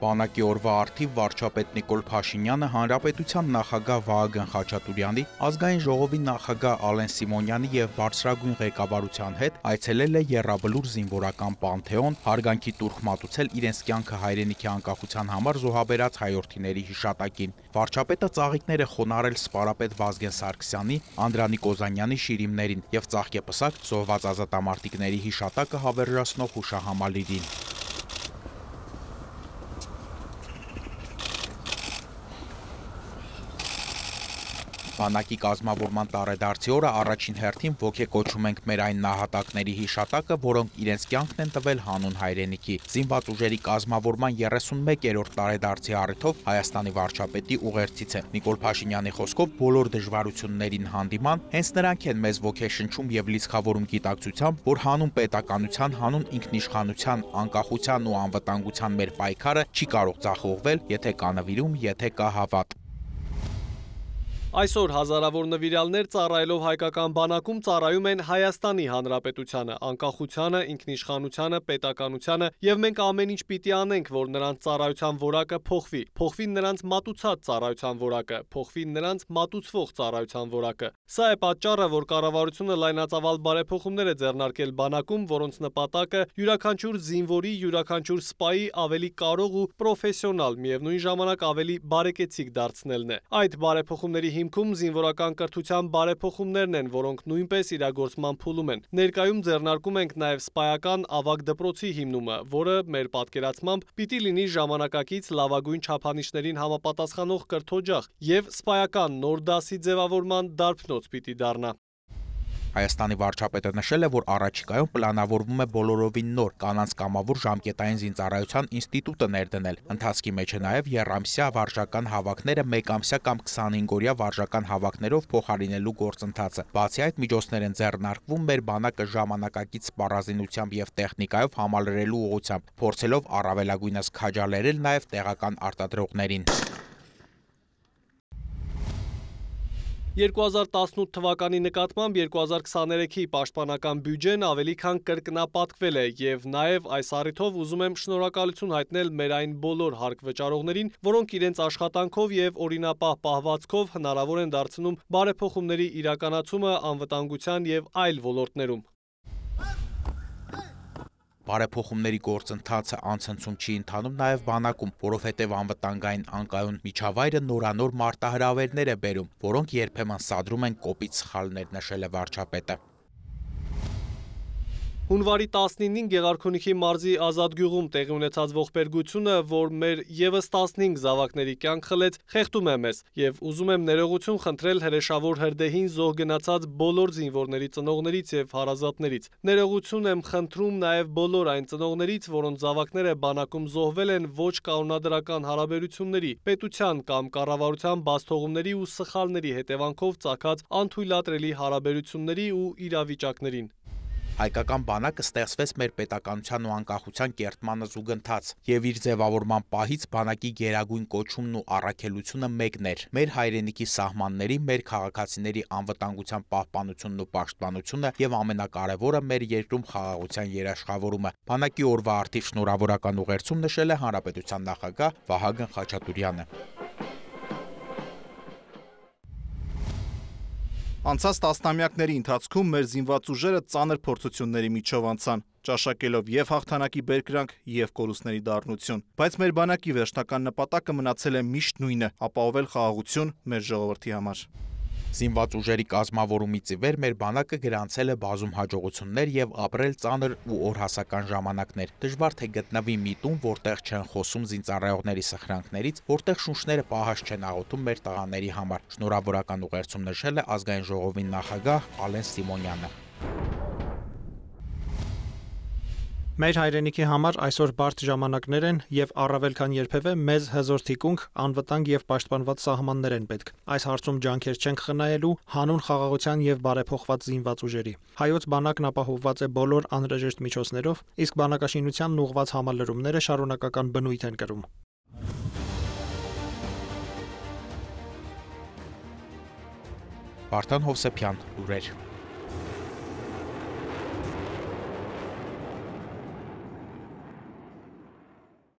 Բանակի օրվա արդիվ վարչապետ Նիկոլ Փաշինյանը հանրապետության նախագահ Վահագն Խաչատուրյանի, ազգային ժողովի նախագահ Ալեն Սիմոնյանի եւ բարձրագույն ղեկավարության հետ այցելել է Եռաբլուր զինվորական Պանթեոն, հարգանքի տուրք մատուցել իրենց կյանքը հայրենիքի անկախության համար զոհաբերած հայրենիների հիշատակին։ Վարչապետը ծաղիկներ է խոնարել սպարապետ Վազգեն Սարգսյանի, Անդրանիկ Օզանյանի շիրիմներին եւ ծաղկեպսակ զոհված ազատամարտիկների հիշատակը հավերժացնող հուշահամալիրին։ Բանակի կազմավորման տարեդարձի օրը առաջին հերթին ոգեկոչում ենք մեր այն նահատակների հիշատակը, որոնք իրենց կյանքն են տվել հանուն հայրենիքի։ Զինված ուժերի կազմավորման 31-րդ տարեդարձի առիթով Հայաստանի վարչապետի ուղերձից է Նիկոլ Փաշինյանի խոսքով բոլոր դժվարություններին հանդիման հենց նրանք են մեզ ոգեշնչում եւ լիցքավորում գիտակցությամբ, որ հանուն պետականության, հանուն ինքնիշխանության, անկախության ու անվտանգության մեր պայքարը չի կարող ձախողվել, եթե կա նվիրում, եթե կա հավատ։ Այսօր հազարավոր նվիրալներ ծառայելով հայկական բանակում ծառայում են Հայաստանի Հանրապետությանը, անկախությանը, ինքնիշխանությանը, պետականությանը եւ մենք ամեն ինչ պիտի անենք, որ նրանց ծառայության որակը փոխվի, փոխվի նրանց մատուցած ծառայության որակը, փոխվի նրանց մատուցվող ծառայության որակը։ Սա է պատճառը, որ կառավարությունը լայնածավալ բարեփոխումներ է ձեռնարկել բանակում, որոնց նպատակը յուրաքանչյուր զինվորի, յուրաքանչյուր սպայի ավելի կարող ու պրոֆեսիոնալ, միևնույն ժամանակ ավելի բարեկեցիկ դարձնելն է։ Այդ բարեփոխումների հիմքում զինվորական կրթության բարեփոխումներն են, որոնք նույնպես իրագործման փուլում են։ Ներկայում ձեռնարկում ենք նաև սպայական ավագ դպրոցի հիմնումը, որը մեր պատկերացմամբ պիտի լինի ժամանակակից լավագույն չափանիշներին համապատասխանող կրթօջախ եւ սպայական նոր դասի ձևավորման դարբնոց պիտի դառնա։ Հայաստանի վարչապետը նշել է, որ առաջիկայում պլանավորվում է բոլորովին նոր կանանց կամավոր ժամկետային զինծառայության ինստիտուտը ներդնել։ Ընթացքի մեջ է նաև երամսյա վարժական հավաքները մեկամսյա կամ 25-օրյա վարժական հավաքներով փոխարինելու գործընթացը։ Բացի այդ, միջոցներ են ձեռնարկվում մեր բանակը ժամանակակից սպառազինությամբ եւ տեխնիկայով համալրելու ուղղությամբ, փորձելով առավելագույնս քաջալերել նաև տեղական արտադրողներին։ 2018 թվականի նկատմամբ 2023-ի պաշտպանական բյուջեն ավելի քան կրկնապատկվել է եւ նաեւ այս առիթով ուզում եմ շնորհակալություն հայտնել մեր այն բոլոր հարկ վճարողներին, որոնք իրենց աշխատանքով եւ օրինապահ պահվածքով հնարավոր են դարձնում բարեփոխումների իրականացումը անվտանգության եւ այլ ոլորտներում։ Բարեփոխումների գործընթացը անցնցում չի ընթանում նաև բանակում, որովհետև անվտանգային անկայուն միջավայրը նորանոր մարտահրավերներ է բերում, որոնք երբեմն սադրում են կոպիտ սխալներ նշել է վարչապետը։ Հունվարի 19-ին Գեղարքունիքի մարզի ազատ գյուղում տեղի ունեցած ողբերգությունը, որ մեր եւս 15 զավակների կյանք խլեց, խեղդում է մեզ եւ ուզում եմ ներողություն խնդրել հրեշավոր հրդեհին զոհ գնացած բոլոր զինվորների ծնողներից եւ հարազատներից։ Ներողություն եմ խնդրում նաեւ բոլոր այն ծնողներից, որոնց զավակները բանակում զոհվել են ոչ կանոնադրական հարաբերությունների, պետության կամ կառավարության բաստողումների ու սխալների հետևանքով ծակած անթույլատրելի հարաբերությունների ու իրավիճակներին։ Հայկական բանակը ստեղծվեց մեր պետականության ու անկախության կերտմանը զուգընթաց եւ իր ձևավորման պահից բանակի գերագույն կոչումն ու առաքելությունը մեկն էր՝ մեր հայրենիքի սահմանների, մեր քաղաքացիների անվտանգության պահպանությունն ու պաշտպանությունը եւ ամենակարևորը մեր երկրում խաղաղության երաշխավորումը։ Բանակի օրվա արդիվ շնորհավորական ուղերձում նշել է հանրապետության նախագահ Վահագն Խաչատուրյանը։ Անցած տասնամյակների ընթացքում մեր զինված ուժերը ծանր փորձությունների միջով անցան, ճաշակելով եւ հաղթանակի բերկրանք եւ կորուստների դառնություն։ Բայց մեր բանակի վերջնական նպատակը մնացել է միշտ նույնը՝ ապահովել խաղաղություն մեր ժողովրդի համար։ Զինված ուժերի կազմավորումից ի վեր մեր բանակը գրանցել է բազում հաջողություններ եւ ապրել ծանր ու օրհասական ժամանակներ։ Դժվար թե գտնվի մի տուն, որտեղ չեն խոսում զինծառայողների սխրանքներից, որտեղ շունչները պահած չեն աղոթում մեր տղաների համար։ Շնորհավորական ուղերձում նշել է ազգային ժողովի նախագահ Ալեն Սիմոնյանը։ Մեր հայրենիքի համար այսօր բարդ ժամանակներ են եւ առավել քան երբևէ մեզ հզորդիկունք, անվտանգ եւ պաշտպանված սահմաններ են պետք։ Այս հարցում ջանքեր չենք խնայելու հանուն խաղաղության եւ բարեփոխված զինված ուժերի։ Հայոց բանակն ապահովված է բոլոր անհրաժեշտ միջոցներով, իսկ բանակաշինությանն ուղված համալրումները շարունակական բնույթ են կրում։ Վարդան Հովսեփյան լուրեր